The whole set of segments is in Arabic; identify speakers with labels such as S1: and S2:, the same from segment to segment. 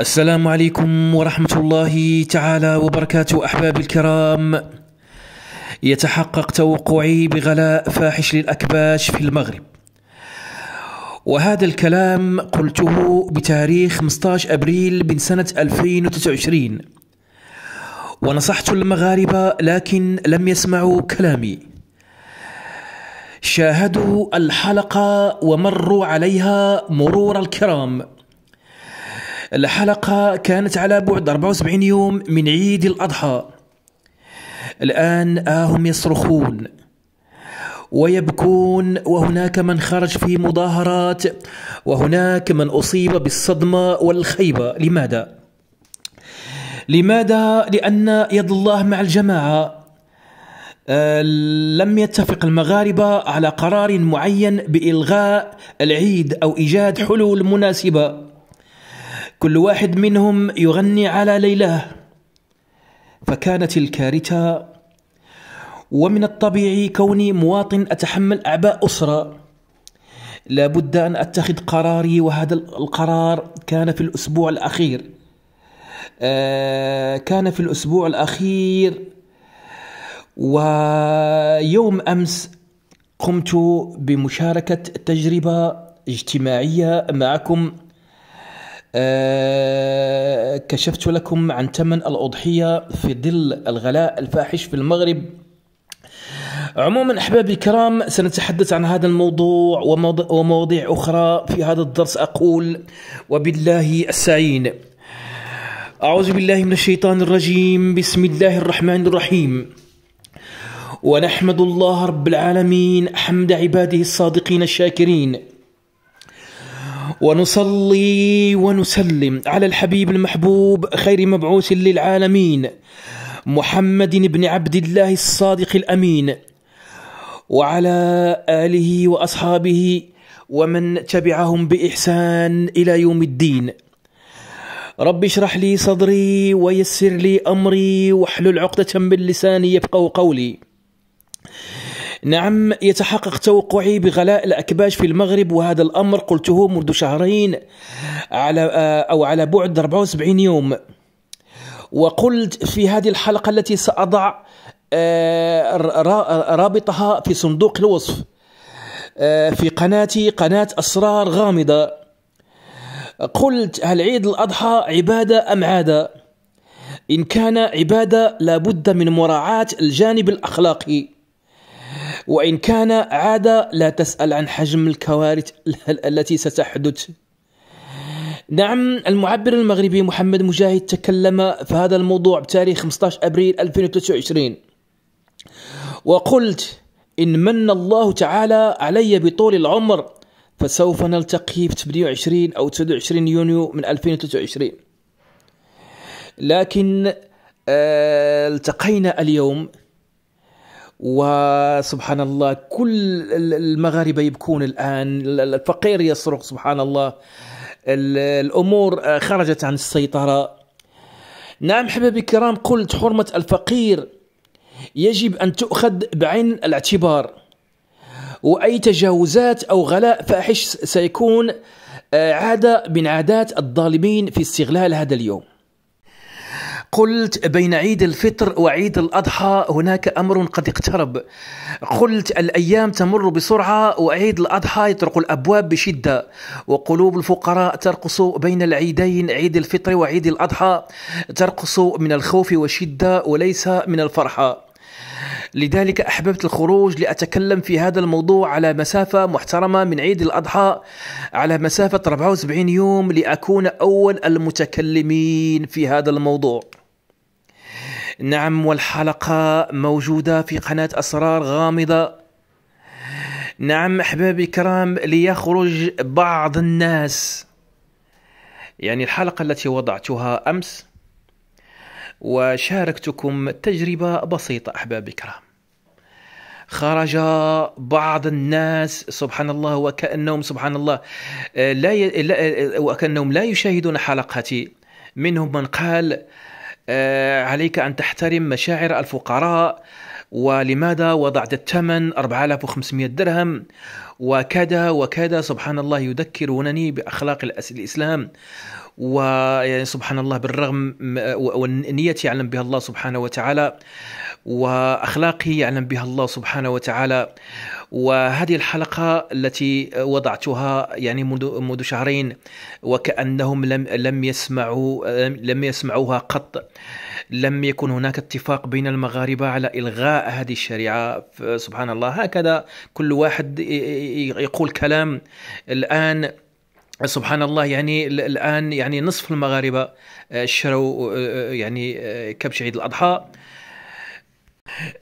S1: السلام عليكم ورحمة الله تعالى وبركاته أحبابي الكرام يتحقق توقعي بغلاء فاحش للأكباش في المغرب وهذا الكلام قلته بتاريخ 15 أبريل من سنة 2029 ونصحت المغاربة لكن لم يسمعوا كلامي شاهدوا الحلقة ومروا عليها مرور الكرام الحلقة كانت على بعد 74 يوم من عيد الأضحى الآن هم يصرخون ويبكون وهناك من خرج في مظاهرات وهناك من أصيب بالصدمة والخيبة لماذا؟ لماذا؟ لأن يد الله مع الجماعة آه، لم يتفق المغاربة على قرار معين بإلغاء العيد أو إيجاد حلول مناسبة كل واحد منهم يغني على ليلاه فكانت الكارثه ومن الطبيعي كوني مواطن اتحمل اعباء اسره لابد ان اتخذ قراري وهذا القرار كان في الاسبوع الاخير آه، كان في الاسبوع الاخير ويوم امس قمت بمشاركه تجربه اجتماعيه معكم آه، كشفت لكم عن ثمن الأضحية في ظل الغلاء الفاحش في المغرب عموما احبابي الكرام سنتحدث عن هذا الموضوع ومواضيع اخرى في هذا الدرس اقول وبالله السعين. اعوذ بالله من الشيطان الرجيم بسم الله الرحمن الرحيم ونحمد الله رب العالمين حمد عباده الصادقين الشاكرين ونصلي ونسلم على الحبيب المحبوب خير مبعوث للعالمين محمد بن عبد الله الصادق الامين وعلى اله واصحابه ومن تبعهم باحسان الى يوم الدين رب اشرح لي صدري ويسر لي امري واحلل عقده من لساني يفقه قولي نعم يتحقق توقعي بغلاء الأكباش في المغرب وهذا الأمر قلته منذ شهرين على آه، أو على بعد 74 يوم وقلت في هذه الحلقة التي سأضع آه، رابطها في صندوق الوصف آه، في قناتي قناة أسرار غامضة قلت هل عيد الأضحى عبادة أم عادة؟ إن كان عبادة لابد من مراعاة الجانب الأخلاقي وإن كان عادة لا تسأل عن حجم الكوارث التي ستحدث نعم المعبر المغربي محمد مجاهد تكلم في هذا الموضوع بتاريخ 15 أبريل 2023 وقلت إن من الله تعالى علي بطول العمر فسوف نلتقي في 28 أو 29 يونيو من 2023 لكن آه، التقينا اليوم وسبحان الله كل المغاربة يبكون الآن الفقير يصرخ سبحان الله الأمور آه، خرجت عن السيطرة نعم حبيبي الكرام قلت حرمة الفقير يجب أن تؤخذ بعين الاعتبار وأي تجاوزات أو غلاء فاحش سيكون آه، عادة من عادات الظالمين في استغلال هذا اليوم قلت بين عيد الفطر وعيد الأضحى هناك أمر قد اقترب قلت الأيام تمر بسرعة وعيد الأضحى يطرق الأبواب بشدة وقلوب الفقراء ترقص بين العيدين عيد الفطر وعيد الأضحى ترقص من الخوف والشدة وليس من الفرحة لذلك احببت الخروج لاتكلم في هذا الموضوع على مسافه محترمه من عيد الاضحى على مسافه 74 يوم لاكون اول المتكلمين في هذا الموضوع نعم والحلقة موجودة في قناة أسرار غامضة نعم أحبابي الكرام ليخرج بعض الناس يعني الحلقة التي وضعتها أمس وشاركتكم تجربة بسيطة أحبابي الكرام خرج بعض الناس سبحان الله وكأنهم سبحان الله لا, ي... لا وكأنهم لا يشاهدون حلقتي منهم من قال آه، عليك أن تحترم مشاعر الفقراء ولماذا وضعت الثمن 4500 درهم وكذا وكذا سبحان الله يذكرونني بأخلاق الإسلام ويعني سبحان الله بالرغم والنية يعلم بها الله سبحانه وتعالى وأخلاقي يعلم بها الله سبحانه وتعالى وهذه الحلقة التي وضعتها يعني منذ منذ شهرين وكأنهم لم لم يسمعوا لم يسمعوها قط لم يكن هناك اتفاق بين المغاربة على إلغاء هذه الشريعة سبحان الله هكذا كل واحد يقول كلام الآن سبحان الله يعني الآن يعني نصف المغاربة آه، شروا آه، آه، يعني كبش عيد الأضحى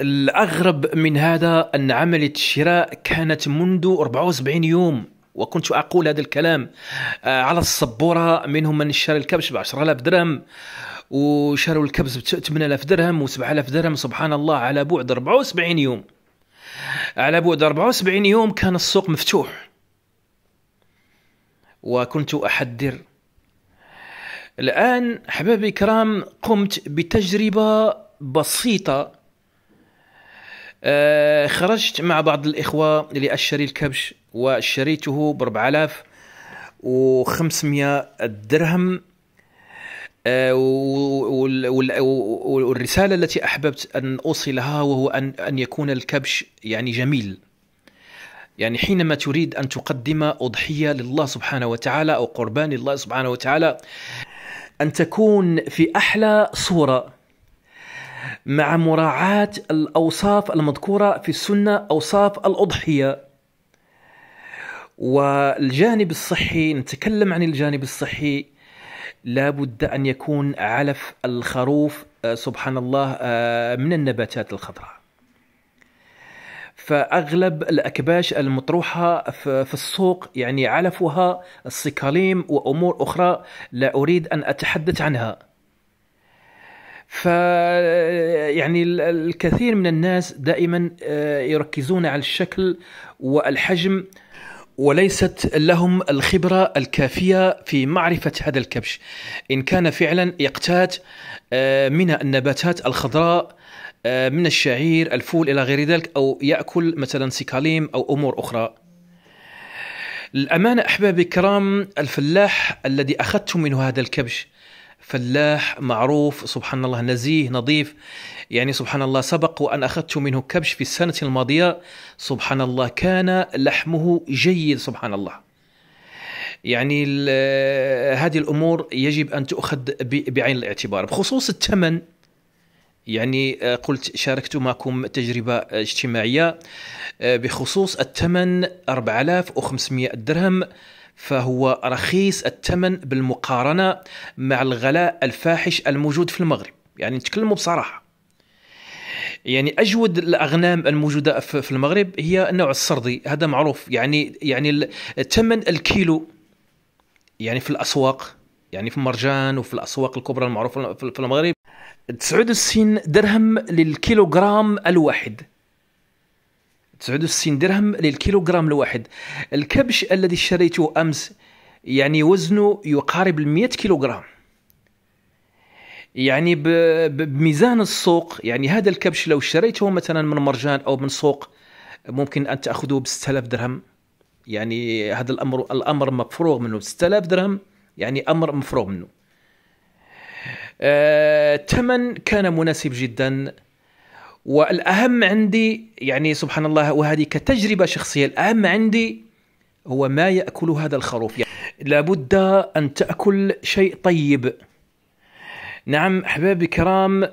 S1: الأغرب من هذا أن عملية الشراء كانت منذ 74 يوم وكنت أقول هذا الكلام آه، على الصبورة منهم من شرى الكبش ب 10000 درهم وشروا الكبس ب 8000 درهم و7000 درهم سبحان الله على بعد 74 يوم على بعد 74 يوم كان السوق مفتوح وكنت أحذر الآن حبايبي الكرام قمت بتجربة بسيطة آه، خرجت مع بعض الإخوة لأشتري الكبش وشريته ب 4500 درهم آه، والرسالة التي أحببت أن أوصلها وهو أن, أن يكون الكبش يعني جميل يعني حينما تريد أن تقدم أضحية لله سبحانه وتعالى أو قربان لله سبحانه وتعالى أن تكون في أحلى صورة مع مراعاة الأوصاف المذكورة في السنة أوصاف الأضحية والجانب الصحي نتكلم عن الجانب الصحي لابد أن يكون علف الخروف آه، سبحان الله آه، من النباتات الخضراء فأغلب الأكباش المطروحة في السوق يعني علفها الصكاليم وأمور أخرى لا أريد أن أتحدث عنها ف يعني الكثير من الناس دائما آه، يركزون على الشكل والحجم وليست لهم الخبره الكافيه في معرفه هذا الكبش ان كان فعلا يقتات آه، من النباتات الخضراء آه، من الشعير الفول الى غير ذلك او ياكل مثلا سيكاليم او امور اخرى الأمانة أحبابي الكرام الفلاح الذي أخذت منه هذا الكبش فلاح معروف سبحان الله نزيه نظيف يعني سبحان الله سبق وأن أخذت منه كبش في السنة الماضية سبحان الله كان لحمه جيد سبحان الله يعني هذه الأمور يجب أن تؤخذ بعين الاعتبار بخصوص الثمن يعني آه، قلت شاركت معكم تجربة اجتماعية آه، بخصوص الثمن 4500 درهم فهو رخيص الثمن بالمقارنة مع الغلاء الفاحش الموجود في المغرب يعني نتكلموا بصراحة يعني اجود الاغنام الموجوده في المغرب هي النوع السردي هذا معروف يعني يعني ثمن الكيلو يعني في الاسواق يعني في مرجان وفي الاسواق الكبرى المعروفه في المغرب 69 درهم للكيلوغرام الواحد 69 درهم للكيلوغرام الواحد الكبش الذي اشتريته أمس يعني وزنه يقارب ال 100 كيلوغرام يعني بميزان السوق يعني هذا الكبش لو اشتريته مثلا من مرجان أو من سوق ممكن أن تأخذه ب 6000 درهم يعني هذا الأمر الأمر مفروغ منه 6000 درهم يعني أمر مفروغ منه آه، الثمن تمن كان مناسب جدا والاهم عندي يعني سبحان الله وهذه كتجربه شخصيه الاهم عندي هو ما ياكل هذا الخروف يعني لابد ان تاكل شيء طيب نعم احبابي الكرام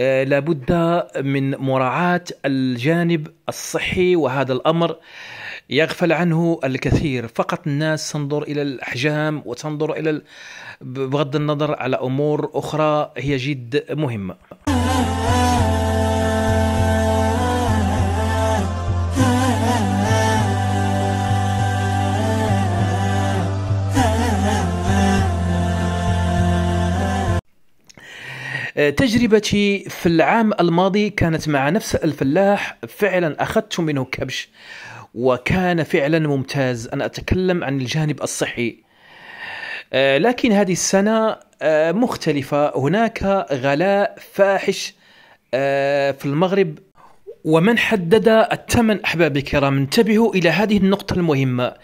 S1: آه، لابد من مراعاه الجانب الصحي وهذا الامر يغفل عنه الكثير فقط الناس تنظر الى الاحجام وتنظر الى بغض النظر على امور اخرى هي جد مهمه تجربتي في العام الماضي كانت مع نفس الفلاح فعلا أخذت منه كبش وكان فعلا ممتاز أنا أتكلم عن الجانب الصحي آه، لكن هذه السنة آه، مختلفة هناك غلاء فاحش آه، في المغرب ومن حدد الثمن أحبابي الكرام انتبهوا إلى هذه النقطة المهمة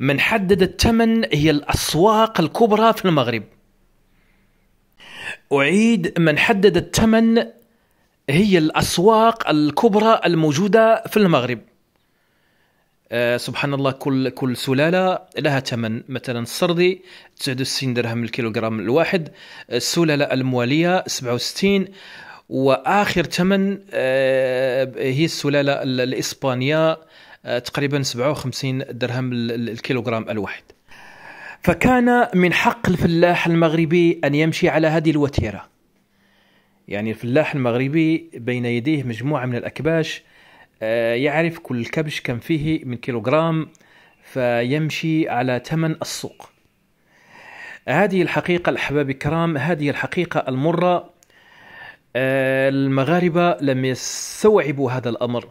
S1: من حدد الثمن هي الأسواق الكبرى في المغرب أعيد من حدد الثمن هي الأسواق الكبرى الموجودة في المغرب أه سبحان الله كل كل سلاله لها ثمن مثلا السردي 69 درهم الكيلوغرام الواحد السلاله المواليه 67 واخر ثمن أه هي السلاله الاسبانيه أه تقريبا 57 درهم الكيلوغرام الواحد فكان من حق الفلاح المغربي أن يمشي على هذه الوتيرة يعني الفلاح المغربي بين يديه مجموعة من الأكباش آه، يعرف كل كبش كم فيه من كيلوغرام فيمشي على ثمن السوق هذه الحقيقة الأحباب الكرام هذه الحقيقة المرة آه، المغاربة لم يستوعبوا هذا الأمر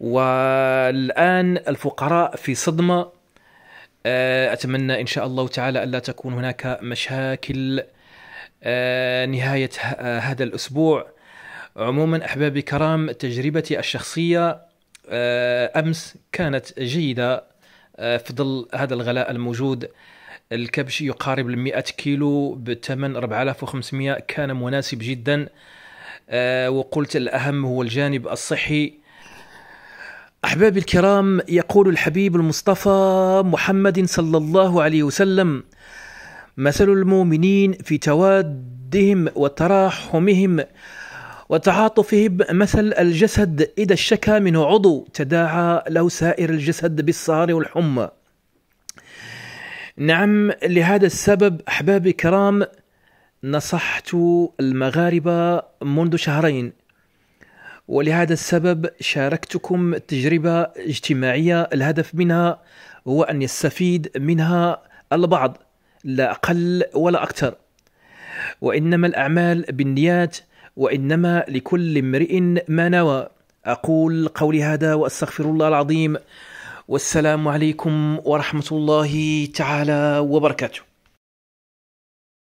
S1: والآن الفقراء في صدمة آه، أتمنى إن شاء الله تعالى ألا تكون هناك مشاكل آه، نهاية آه، هذا الأسبوع عموما أحبابي الكرام تجربتي الشخصية أمس كانت جيدة في ظل هذا الغلاء الموجود الكبش يقارب ال 100 كيلو بثمن 4500 كان مناسب جدا وقلت الأهم هو الجانب الصحي أحبابي الكرام يقول الحبيب المصطفى محمد صلى الله عليه وسلم مثل المؤمنين في توادهم وتراحمهم وتعاطفهم مثل الجسد إذا اشتكى منه عضو تداعى له سائر الجسد بالصهار والحمى نعم لهذا السبب أحبابي الكرام نصحت المغاربة منذ شهرين ولهذا السبب شاركتكم تجربة اجتماعية الهدف منها هو أن يستفيد منها البعض لا أقل ولا أكثر وإنما الأعمال بالنيات وإنما لكل امرئ ما نوى أقول قولي هذا وأستغفر الله العظيم والسلام عليكم ورحمة الله تعالى وبركاته